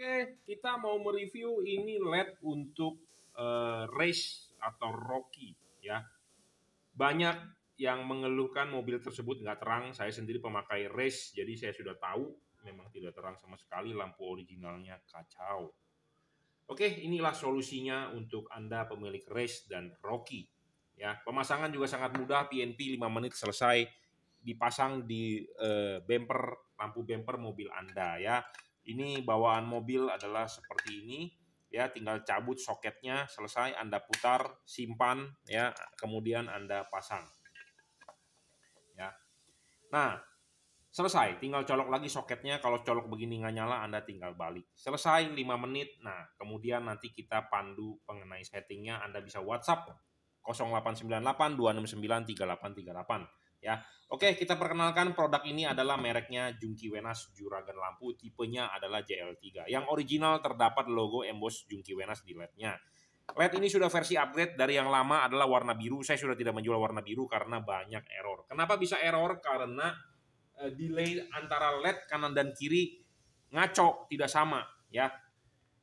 Oke, kita mau mereview ini LED untuk uh, race atau Rocky ya. Banyak yang mengeluhkan mobil tersebut nggak terang. Saya sendiri pemakai race, jadi saya sudah tahu memang tidak terang sama sekali lampu originalnya kacau. Oke, inilah solusinya untuk Anda pemilik race dan Rocky. Ya, pemasangan juga sangat mudah, PNP 5 menit selesai dipasang di uh, eh, bumper lampu bumper mobil Anda ya. Ini bawaan mobil adalah seperti ini ya tinggal cabut soketnya selesai Anda putar simpan ya kemudian Anda pasang ya nah selesai tinggal colok lagi soketnya kalau colok begini nggak nyala Anda tinggal balik selesai 5 menit nah kemudian nanti kita pandu mengenai settingnya Anda bisa WhatsApp 0898 269 3838 ya. Oke, kita perkenalkan produk ini adalah mereknya Junki Wenas Juragan Lampu, tipenya adalah JL3. Yang original terdapat logo emboss Junki Wenas di LED-nya. LED ini sudah versi upgrade dari yang lama adalah warna biru. Saya sudah tidak menjual warna biru karena banyak error. Kenapa bisa error? Karena eh, delay antara LED kanan dan kiri ngaco, tidak sama, ya.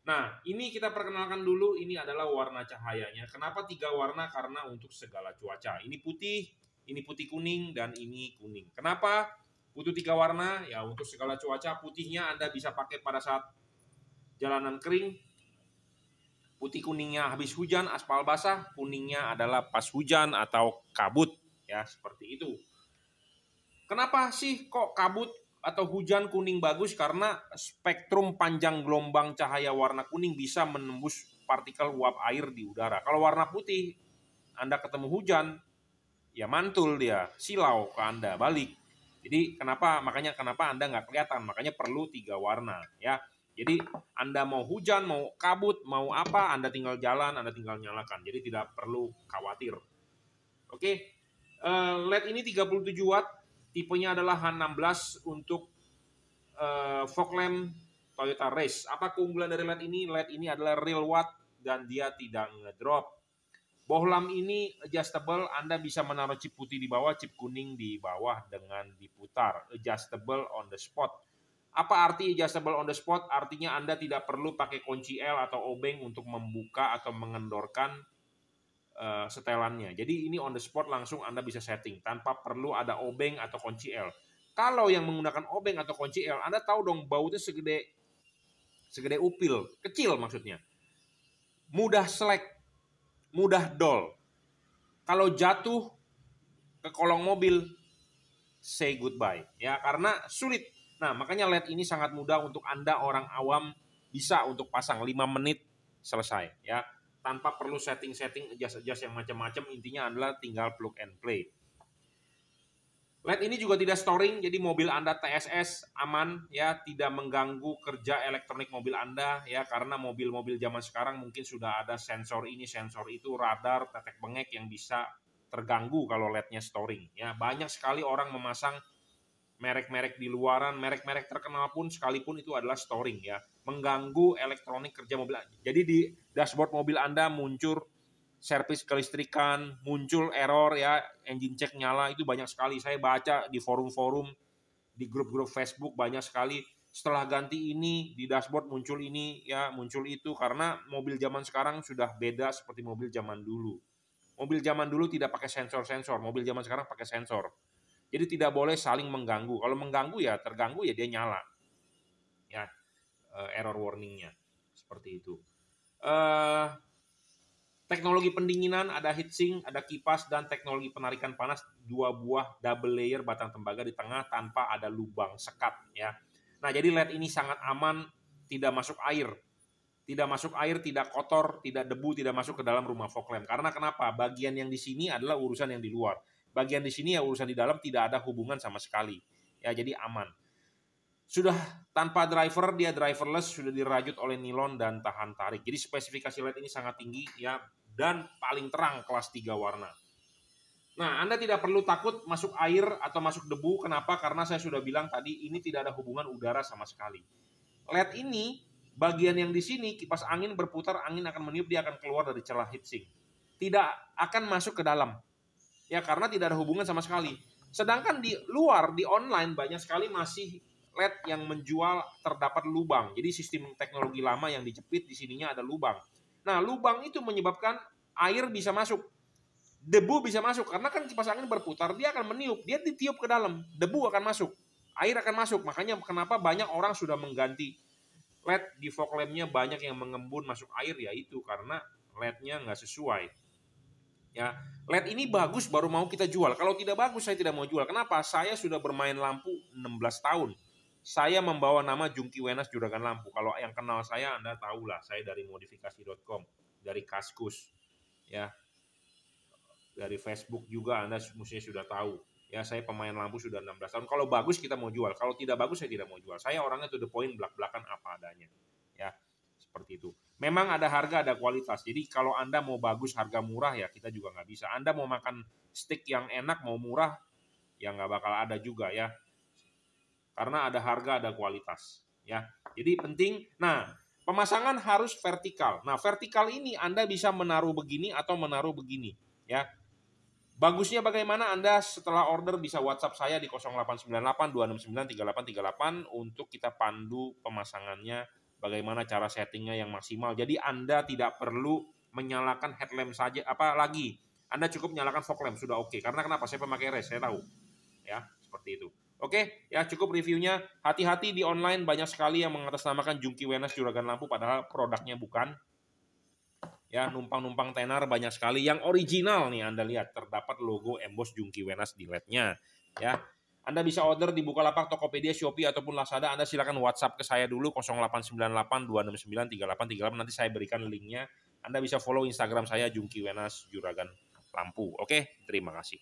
Nah, ini kita perkenalkan dulu, ini adalah warna cahayanya. Kenapa tiga warna? Karena untuk segala cuaca. Ini putih, ini putih kuning dan ini kuning. Kenapa? Butuh tiga warna ya untuk segala cuaca. Putihnya Anda bisa pakai pada saat jalanan kering. Putih kuningnya habis hujan, aspal basah. Kuningnya adalah pas hujan atau kabut ya seperti itu. Kenapa sih kok kabut atau hujan kuning bagus karena spektrum panjang gelombang cahaya warna kuning bisa menembus partikel uap air di udara. Kalau warna putih, Anda ketemu hujan, ya mantul dia silau ke anda balik jadi kenapa makanya kenapa anda nggak kelihatan makanya perlu tiga warna ya jadi anda mau hujan mau kabut mau apa anda tinggal jalan anda tinggal nyalakan jadi tidak perlu khawatir oke eh, led ini 37 watt tipenya adalah H16 untuk eh, fog lamp Toyota Race apa keunggulan dari led ini led ini adalah real watt dan dia tidak ngedrop Bohlam ini adjustable, Anda bisa menaruh chip putih di bawah, chip kuning di bawah dengan diputar. Adjustable on the spot. Apa arti adjustable on the spot? Artinya Anda tidak perlu pakai kunci L atau obeng untuk membuka atau mengendorkan uh, setelannya. Jadi ini on the spot langsung Anda bisa setting tanpa perlu ada obeng atau kunci L. Kalau yang menggunakan obeng atau kunci L, Anda tahu dong bautnya segede segede upil, kecil maksudnya. Mudah selek mudah dol. Kalau jatuh ke kolong mobil, say goodbye. Ya, karena sulit. Nah, makanya LED ini sangat mudah untuk Anda orang awam bisa untuk pasang 5 menit selesai ya tanpa perlu setting-setting adjust-adjust yang macam-macam intinya adalah tinggal plug and play. LED ini juga tidak storing, jadi mobil Anda TSS aman ya, tidak mengganggu kerja elektronik mobil Anda ya, karena mobil-mobil zaman sekarang mungkin sudah ada sensor ini, sensor itu, radar, tetek bengek yang bisa terganggu kalau LED-nya storing ya. Banyak sekali orang memasang merek-merek di luaran, merek-merek terkenal pun sekalipun itu adalah storing ya, mengganggu elektronik kerja mobil. Jadi di dashboard mobil Anda muncul servis kelistrikan, muncul error ya, engine check nyala itu banyak sekali saya baca di forum-forum di grup-grup Facebook banyak sekali setelah ganti ini di dashboard muncul ini ya muncul itu karena mobil zaman sekarang sudah beda seperti mobil zaman dulu. Mobil zaman dulu tidak pakai sensor-sensor, mobil zaman sekarang pakai sensor. Jadi tidak boleh saling mengganggu. Kalau mengganggu ya terganggu ya dia nyala. Ya eh, error warningnya seperti itu. Uh, Teknologi pendinginan ada heatsink, ada kipas dan teknologi penarikan panas dua buah double layer batang tembaga di tengah tanpa ada lubang sekat ya. Nah, jadi LED ini sangat aman, tidak masuk air. Tidak masuk air, tidak kotor, tidak debu, tidak masuk ke dalam rumah fog lamp. Karena kenapa? Bagian yang di sini adalah urusan yang di luar. Bagian di sini ya urusan di dalam tidak ada hubungan sama sekali. Ya, jadi aman sudah tanpa driver dia driverless sudah dirajut oleh nilon dan tahan tarik. Jadi spesifikasi LED ini sangat tinggi ya dan paling terang kelas 3 warna. Nah, Anda tidak perlu takut masuk air atau masuk debu. Kenapa? Karena saya sudah bilang tadi ini tidak ada hubungan udara sama sekali. LED ini bagian yang di sini kipas angin berputar, angin akan meniup dia akan keluar dari celah heatsink. Tidak akan masuk ke dalam. Ya, karena tidak ada hubungan sama sekali. Sedangkan di luar, di online banyak sekali masih outlet yang menjual terdapat lubang. Jadi sistem teknologi lama yang dijepit di sininya ada lubang. Nah, lubang itu menyebabkan air bisa masuk. Debu bisa masuk karena kan kipas angin berputar, dia akan meniup, dia ditiup ke dalam, debu akan masuk, air akan masuk. Makanya kenapa banyak orang sudah mengganti LED di fog lampnya banyak yang mengembun masuk air ya itu karena LED-nya nggak sesuai. Ya, LED ini bagus baru mau kita jual. Kalau tidak bagus saya tidak mau jual. Kenapa? Saya sudah bermain lampu 16 tahun saya membawa nama Jungki Wenas Juragan Lampu. Kalau yang kenal saya Anda tahulah, saya dari modifikasi.com, dari Kaskus. Ya. Dari Facebook juga Anda mestinya sudah tahu. Ya, saya pemain lampu sudah 16 tahun. Kalau bagus kita mau jual, kalau tidak bagus saya tidak mau jual. Saya orangnya to the point belak-belakan apa adanya. Ya. Seperti itu. Memang ada harga, ada kualitas. Jadi kalau Anda mau bagus harga murah ya kita juga nggak bisa. Anda mau makan steak yang enak mau murah ya nggak bakal ada juga ya karena ada harga ada kualitas ya jadi penting nah pemasangan harus vertikal nah vertikal ini anda bisa menaruh begini atau menaruh begini ya Bagusnya bagaimana Anda setelah order bisa WhatsApp saya di 0898 269 3838 untuk kita pandu pemasangannya bagaimana cara settingnya yang maksimal. Jadi Anda tidak perlu menyalakan headlamp saja apa lagi. Anda cukup nyalakan fog lamp sudah oke. Okay. Karena kenapa? Saya pemakai res, saya tahu. Ya, seperti itu. Oke, ya cukup reviewnya. Hati-hati di online banyak sekali yang mengatasnamakan Jungki Wenas Juragan Lampu padahal produknya bukan. Ya, numpang-numpang tenar banyak sekali yang original nih Anda lihat terdapat logo emboss Jungki Wenas di led Ya, anda bisa order di Bukalapak, Tokopedia, Shopee, ataupun Lazada. Anda silakan WhatsApp ke saya dulu 0898-269-3838. Nanti saya berikan linknya. Anda bisa follow Instagram saya, Jungki Wenas Juragan Lampu. Oke, terima kasih.